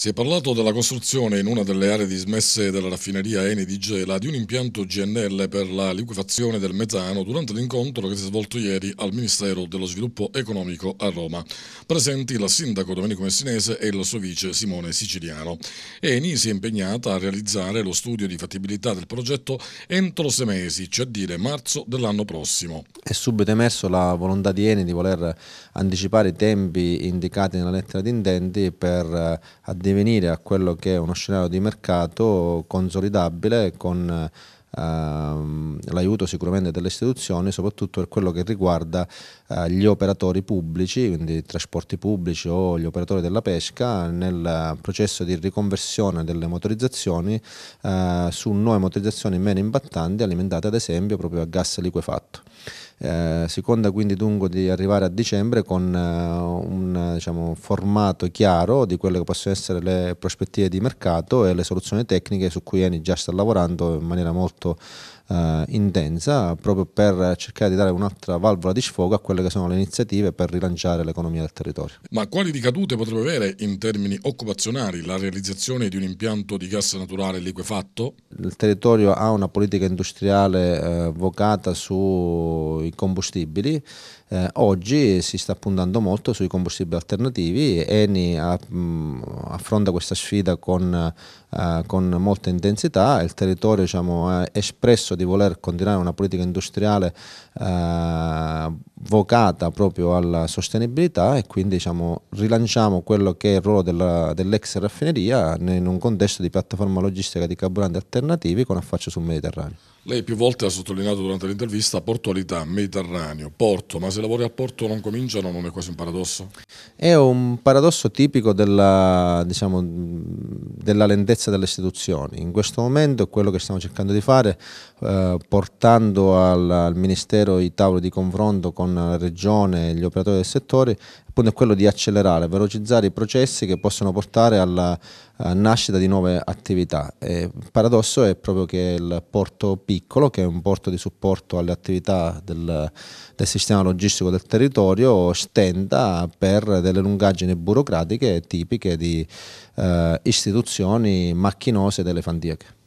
Si è parlato della costruzione in una delle aree dismesse della raffineria Eni di Gela di un impianto GNL per la liquefazione del metano durante l'incontro che si è svolto ieri al Ministero dello Sviluppo Economico a Roma. Presenti il sindaco Domenico Messinese e il suo vice Simone Siciliano. Eni si è impegnata a realizzare lo studio di fattibilità del progetto entro sei mesi, cioè a dire marzo dell'anno prossimo. È subito emerso la volontà di Eni di voler anticipare i tempi indicati nella lettera di intenti per eh, addirittura venire a quello che è uno scenario di mercato consolidabile con ehm, l'aiuto sicuramente delle istituzioni, soprattutto per quello che riguarda eh, gli operatori pubblici, quindi i trasporti pubblici o gli operatori della pesca, nel processo di riconversione delle motorizzazioni eh, su nuove motorizzazioni meno impattanti alimentate ad esempio proprio a gas liquefatto. Eh, si conta quindi dunque di arrivare a dicembre con eh, un diciamo, formato chiaro di quelle che possono essere le prospettive di mercato e le soluzioni tecniche su cui Eni già sta lavorando in maniera molto Uh, intensa proprio per cercare di dare un'altra valvola di sfogo a quelle che sono le iniziative per rilanciare l'economia del territorio. Ma quali ricadute potrebbe avere in termini occupazionali la realizzazione di un impianto di gas naturale liquefatto? Il territorio ha una politica industriale uh, vocata sui sui combustibili. Eh, oggi si sta puntando molto sui combustibili alternativi, Eni a, ah, mh, mm, affronta questa sfida con, uh, con, molta intensità, il territorio diciamo, ha espresso di voler continuare una politica industriale uh, vocata proprio alla sostenibilità e quindi diciamo, rilanciamo quello che è il ruolo della, dell'ex raffineria in un contesto di piattaforma logistica di carburanti alternativi con affaccio sul Mediterraneo. Lei più volte ha sottolineato durante l'intervista portualità, Mediterraneo, porto, ma se lavori a porto non cominciano non è quasi un paradosso? È un paradosso tipico della, diciamo, della lentezza delle istituzioni. In questo momento è quello che stiamo cercando di fare, eh, portando al, al Ministero i tavoli di confronto con la Regione e gli operatori del settore, è quello di accelerare, velocizzare i processi che possono portare alla eh, nascita di nuove attività. E il paradosso è proprio che il porto piccolo, che è un porto di supporto alle attività del, del sistema logistico del territorio, stenda per delle lungaggini burocratiche tipiche di eh, istituzioni macchinose ed elefantiache.